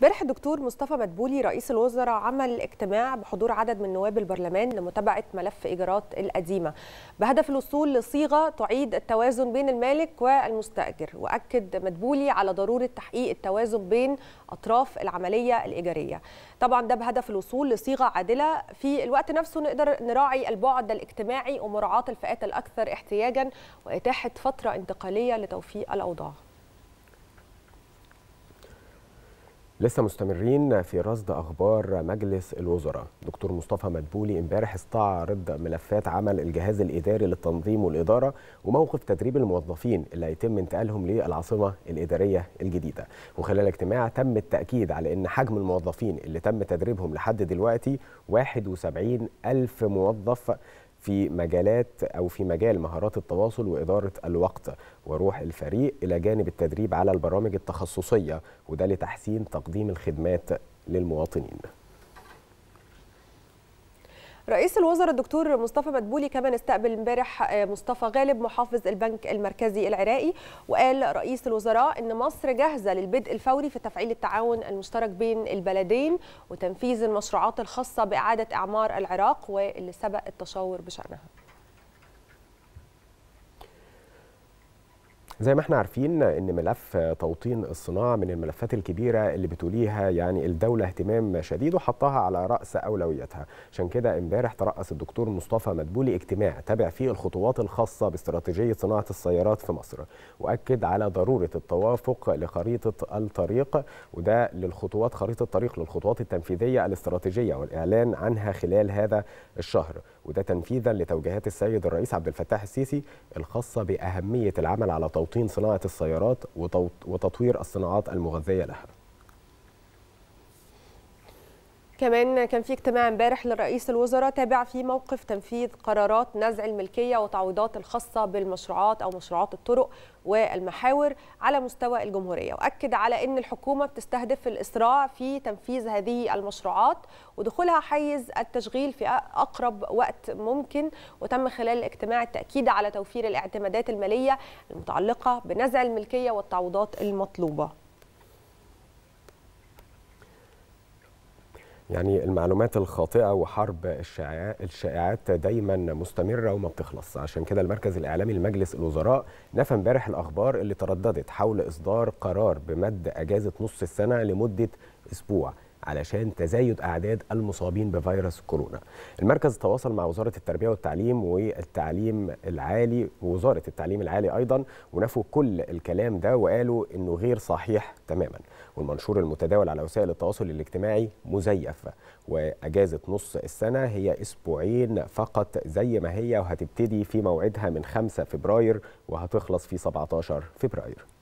امبارح الدكتور مصطفى مدبولي رئيس الوزراء عمل اجتماع بحضور عدد من نواب البرلمان لمتابعه ملف ايجارات القديمه بهدف الوصول لصيغه تعيد التوازن بين المالك والمستاجر واكد مدبولي على ضروره تحقيق التوازن بين اطراف العمليه الايجاريه طبعا ده بهدف الوصول لصيغه عادله في الوقت نفسه نقدر نراعي البعد الاجتماعي ومراعاه الفئات الاكثر احتياجا واتاحه فتره انتقاليه لتوفيق الاوضاع لسه مستمرين في رصد اخبار مجلس الوزراء دكتور مصطفى مدبولي امبارح استعرض ملفات عمل الجهاز الاداري للتنظيم والاداره وموقف تدريب الموظفين اللي هيتم انتقالهم للعاصمه الاداريه الجديده وخلال الاجتماع تم التاكيد على ان حجم الموظفين اللي تم تدريبهم لحد دلوقتي 71 الف موظف في مجالات أو في مجال مهارات التواصل وإدارة الوقت وروح الفريق إلى جانب التدريب على البرامج التخصصية وده لتحسين تقديم الخدمات للمواطنين رئيس الوزراء الدكتور مصطفى مدبولي كمان استقبل امبارح آه، مصطفى غالب محافظ البنك المركزي العراقي وقال رئيس الوزراء ان مصر جاهزه للبدء الفوري في تفعيل التعاون المشترك بين البلدين وتنفيذ المشروعات الخاصه باعاده اعمار العراق واللي سبق التشاور بشانها زي ما احنا عارفين ان ملف توطين الصناعه من الملفات الكبيره اللي بتوليها يعني الدوله اهتمام شديد وحطها على راس اولوياتها عشان كده امبارح ترأس الدكتور مصطفى مدبولي اجتماع تابع فيه الخطوات الخاصه باستراتيجيه صناعه السيارات في مصر واكد على ضروره التوافق لخريطه الطريق وده للخطوات خريطه الطريق للخطوات التنفيذيه الاستراتيجيه والاعلان عنها خلال هذا الشهر وده تنفيذا لتوجيهات السيد الرئيس عبد الفتاح السيسي الخاصه باهميه العمل على توطين توطين صناعة السيارات وتطوير الصناعات المغذية لها كمان كان في اجتماع امبارح لرئيس الوزراء تابع فيه موقف تنفيذ قرارات نزع الملكيه وتعويضات الخاصه بالمشروعات او مشروعات الطرق والمحاور على مستوى الجمهوريه واكد على ان الحكومه بتستهدف الاسراع في تنفيذ هذه المشروعات ودخولها حيز التشغيل في اقرب وقت ممكن وتم خلال الاجتماع التاكيد على توفير الاعتمادات الماليه المتعلقه بنزع الملكيه والتعويضات المطلوبه يعني المعلومات الخاطئه وحرب الشائعات دايما مستمره وما بتخلص عشان كده المركز الاعلامي لمجلس الوزراء نفى امبارح الاخبار اللي ترددت حول اصدار قرار بمد اجازه نص السنه لمده اسبوع علشان تزايد اعداد المصابين بفيروس كورونا. المركز تواصل مع وزاره التربيه والتعليم والتعليم العالي ووزاره التعليم العالي ايضا ونفوا كل الكلام ده وقالوا انه غير صحيح تماما. والمنشور المتداول على وسائل التواصل الاجتماعي مزيف واجازه نص السنه هي اسبوعين فقط زي ما هي وهتبتدي في موعدها من 5 فبراير وهتخلص في 17 فبراير.